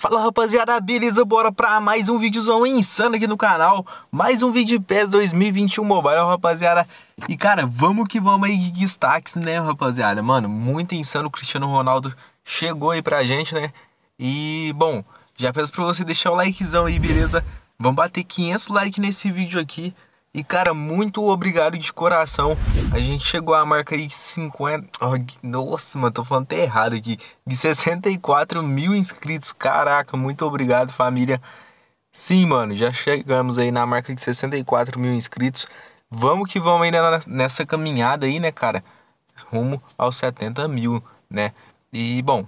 Fala rapaziada, beleza? Bora pra mais um vídeozão insano aqui no canal Mais um vídeo de PES 2021 Mobile, rapaziada E cara, vamos que vamos aí de destaques, né rapaziada? Mano, muito insano, o Cristiano Ronaldo chegou aí pra gente, né? E, bom, já peço pra você deixar o likezão aí, beleza? Vamos bater 500 likes nesse vídeo aqui e, cara, muito obrigado de coração. A gente chegou à marca aí de 50... Oh, nossa, mano, tô falando até errado aqui. De 64 mil inscritos. Caraca, muito obrigado, família. Sim, mano, já chegamos aí na marca de 64 mil inscritos. Vamos que vamos ainda nessa caminhada aí, né, cara? Rumo aos 70 mil, né? E, bom,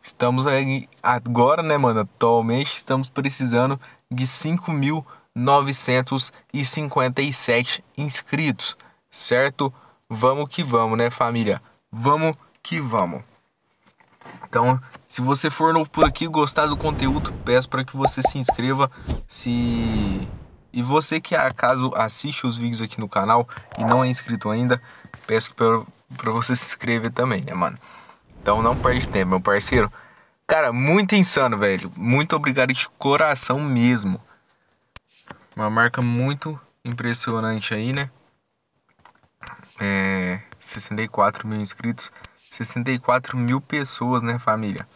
estamos aí agora, né, mano? Atualmente estamos precisando de 5 mil inscritos 957 inscritos, certo? Vamos que vamos, né, família? Vamos que vamos. Então, se você for novo por aqui e gostar do conteúdo, peço para que você se inscreva. Se e você que acaso assiste os vídeos aqui no canal e não é inscrito ainda, peço para você se inscrever também, né, mano? Então não perde tempo, meu parceiro. Cara, muito insano, velho. Muito obrigado de coração mesmo. Uma marca muito impressionante aí, né? É, 64 mil inscritos, 64 mil pessoas, né, família?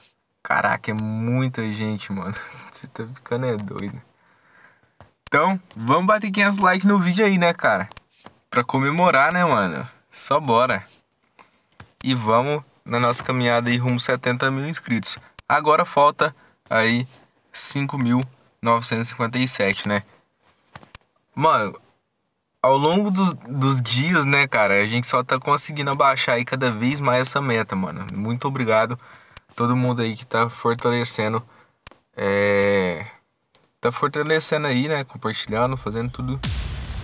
Caraca, é muita gente, mano. Você tá ficando é doido. Então, vamos bater 500 likes no vídeo aí, né, cara? Pra comemorar, né, mano? Só bora. E vamos na nossa caminhada aí rumo 70 mil inscritos. Agora falta aí 5.957, né? Mano, ao longo do, dos dias, né, cara, a gente só tá conseguindo abaixar aí cada vez mais essa meta, mano. Muito obrigado todo mundo aí que tá fortalecendo. É... Tá fortalecendo aí, né? Compartilhando, fazendo tudo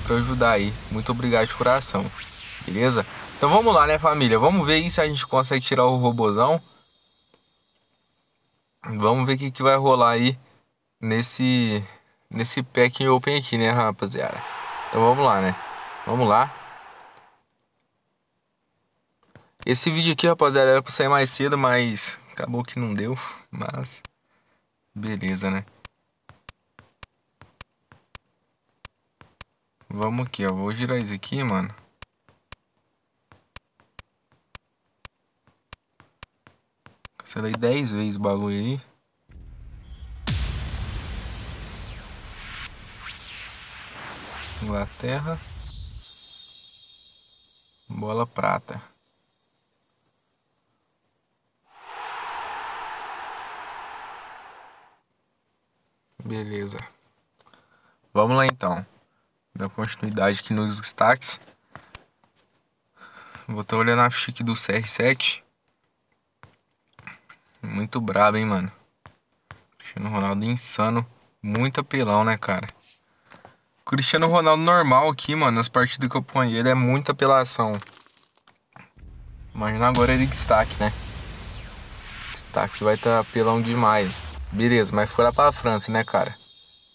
pra ajudar aí. Muito obrigado de coração. Beleza? Então vamos lá, né, família? Vamos ver aí se a gente consegue tirar o robozão. Vamos ver o que, que vai rolar aí nesse nesse pack open aqui, né, rapaziada? Então vamos lá, né? Vamos lá. Esse vídeo aqui, rapaziada, era pra sair mais cedo, mas acabou que não deu. Mas, beleza, né? Vamos aqui, ó. Vou girar isso aqui, mano. Cancelei 10 vezes o bagulho aí. Inglaterra, bola prata. Beleza. Vamos lá então. Dá continuidade aqui nos destaques. Vou estar tá olhando a ficha aqui do CR7. Muito brabo, hein, mano. Cristiano Ronaldo insano. Muito apelão, né, cara? Cristiano Ronaldo normal aqui, mano, nas partidas que eu ponho. Ele é muita apelação. Imagina agora ele destaque, né? Destaque vai estar tá apelão demais. Beleza, mas foi lá pra França, né, cara?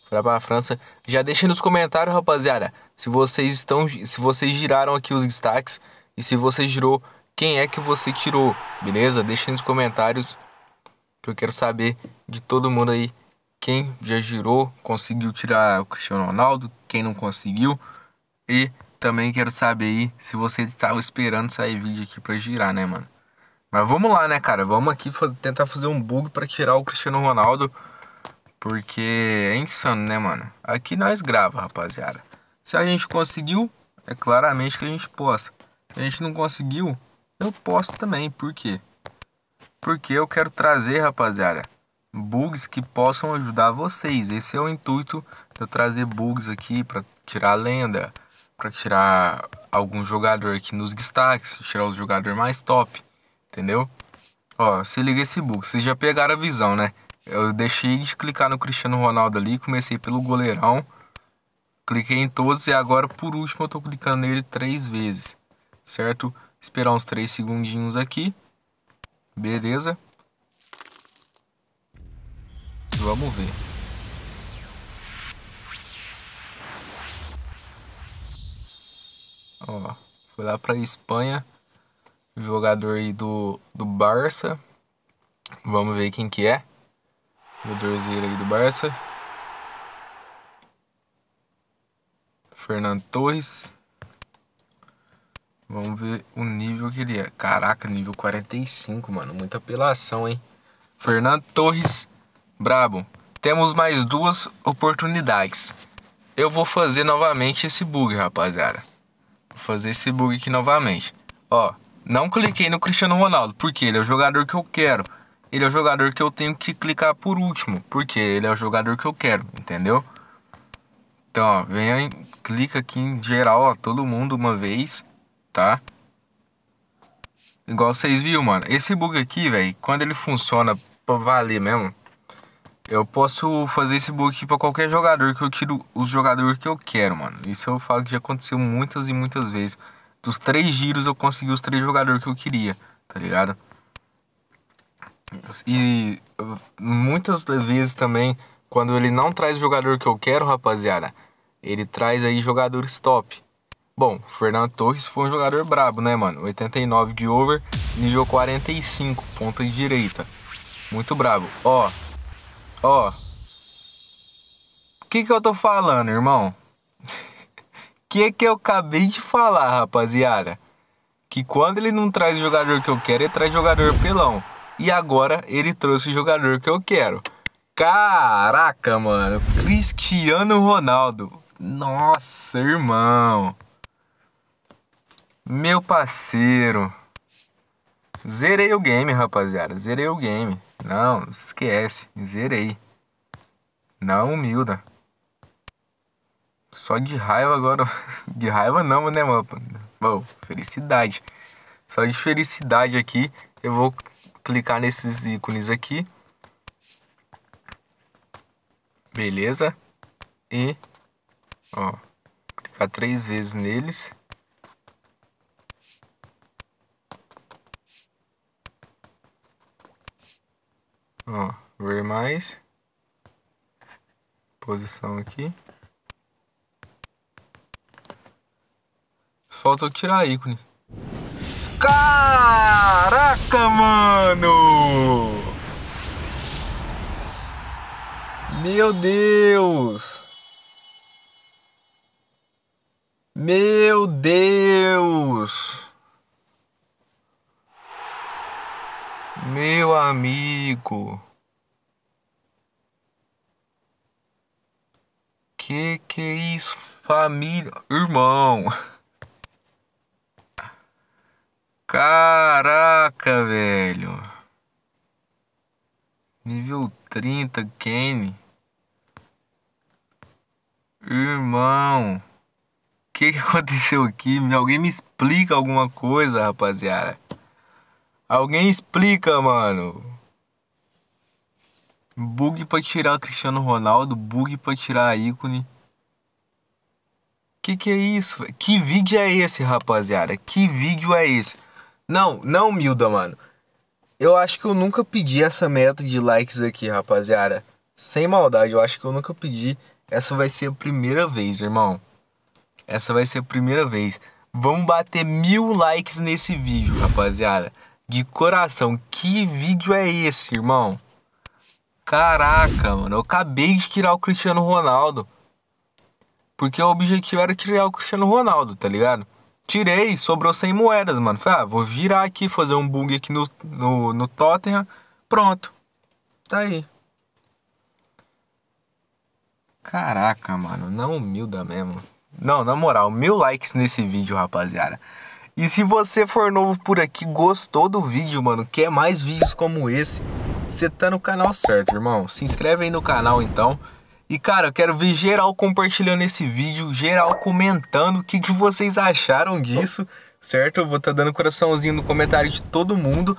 Foi lá pra França. Já deixa nos comentários, rapaziada, se vocês estão. Se vocês giraram aqui os destaques. E se você girou, quem é que você tirou? Beleza? Deixa nos comentários. Que eu quero saber de todo mundo aí quem já girou conseguiu tirar o Cristiano Ronaldo, quem não conseguiu. E também quero saber aí se você estava esperando sair vídeo aqui para girar, né, mano? Mas vamos lá, né, cara? Vamos aqui tentar fazer um bug para tirar o Cristiano Ronaldo, porque é insano, né, mano? Aqui nós grava, rapaziada. Se a gente conseguiu, é claramente que a gente posta. Se a gente não conseguiu, eu posto também. Por quê? Porque eu quero trazer, rapaziada, bugs que possam ajudar vocês. Esse é o intuito de eu trazer bugs aqui para tirar a lenda, para tirar algum jogador aqui nos destaques, tirar os jogadores mais top, entendeu? Ó, se liga esse bug, vocês já pegaram a visão, né? Eu deixei de clicar no Cristiano Ronaldo ali, comecei pelo goleirão, cliquei em todos e agora por último eu tô clicando nele três vezes, certo? Esperar uns três segundinhos aqui, beleza? Vamos ver. Ó, foi lá para Espanha, jogador aí do, do Barça. Vamos ver quem que é. Jogadorzinho aí do Barça. Fernando Torres. Vamos ver o nível que ele é. Caraca, nível 45, mano. Muita apelação, hein? Fernando Torres. Brabo, temos mais duas oportunidades. Eu vou fazer novamente esse bug, rapaziada. Vou fazer esse bug aqui novamente. Ó, não cliquei no Cristiano Ronaldo, porque ele é o jogador que eu quero. Ele é o jogador que eu tenho que clicar por último, porque ele é o jogador que eu quero, entendeu? Então, ó, vem, clica aqui em geral, ó, todo mundo uma vez, tá? Igual vocês viram, mano. Esse bug aqui, velho, quando ele funciona pra valer mesmo, eu posso fazer esse book para qualquer jogador que eu tiro os jogadores que eu quero, mano. Isso eu falo que já aconteceu muitas e muitas vezes. Dos três giros eu consegui os três jogadores que eu queria, tá ligado? E muitas vezes também, quando ele não traz o jogador que eu quero, rapaziada, ele traz aí jogadores top. Bom, Fernando Torres foi um jogador brabo, né, mano? 89 de over, nível 45, ponta direita. Muito brabo. Ó, Ó. O que que eu tô falando, irmão? que que eu acabei de falar, rapaziada? Que quando ele não traz o jogador que eu quero, ele traz jogador pelão. E agora ele trouxe o jogador que eu quero. Caraca, mano. Cristiano Ronaldo. Nossa, irmão. Meu parceiro. Zerei o game, rapaziada. Zerei o game. Não, esquece. Zerei. Não humilda. Só de raiva agora. De raiva não, né, mano? Bom, felicidade. Só de felicidade aqui. Eu vou clicar nesses ícones aqui. Beleza? E, ó, clicar três vezes neles. Ó, ver mais. Posição aqui. Falta eu tirar ícone. Caraca, mano! Meu Deus! Meu Deus! Meu amigo. Que que é isso, família? Irmão. Caraca, velho. Nível 30, Kane. Irmão. O que, que aconteceu aqui? Alguém me explica alguma coisa, rapaziada. Alguém explica, mano. Bug pra tirar Cristiano Ronaldo, bug pra tirar a ícone. Que que é isso? Que vídeo é esse, rapaziada? Que vídeo é esse? Não, não, Milda, mano. Eu acho que eu nunca pedi essa meta de likes aqui, rapaziada. Sem maldade, eu acho que eu nunca pedi. Essa vai ser a primeira vez, irmão. Essa vai ser a primeira vez. Vamos bater mil likes nesse vídeo, rapaziada de coração, que vídeo é esse, irmão? Caraca, mano, eu acabei de tirar o Cristiano Ronaldo. Porque o objetivo era tirar o Cristiano Ronaldo, tá ligado? Tirei, sobrou 100 moedas, mano. Falei, ah, vou virar aqui, fazer um bug aqui no, no, no Tottenham. Pronto. Tá aí. Caraca, mano, não humilda mesmo. Não, na moral, mil likes nesse vídeo, rapaziada. E se você for novo por aqui, gostou do vídeo, mano, quer mais vídeos como esse, você tá no canal certo, irmão. Se inscreve aí no canal, então. E, cara, eu quero ver geral compartilhando esse vídeo, geral comentando o que, que vocês acharam disso, certo? Eu vou tá dando coraçãozinho no comentário de todo mundo.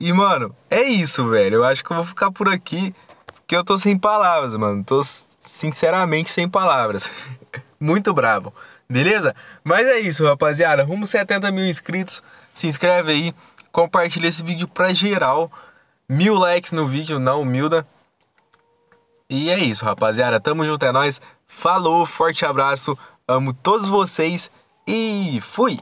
E, mano, é isso, velho. Eu acho que eu vou ficar por aqui, porque eu tô sem palavras, mano. Tô, sinceramente, sem palavras. Muito bravo. Beleza? Mas é isso, rapaziada. Rumo 70 mil inscritos. Se inscreve aí. Compartilha esse vídeo pra geral. Mil likes no vídeo, não humilda. E é isso, rapaziada. Tamo junto, é nóis. Falou, forte abraço. Amo todos vocês e fui!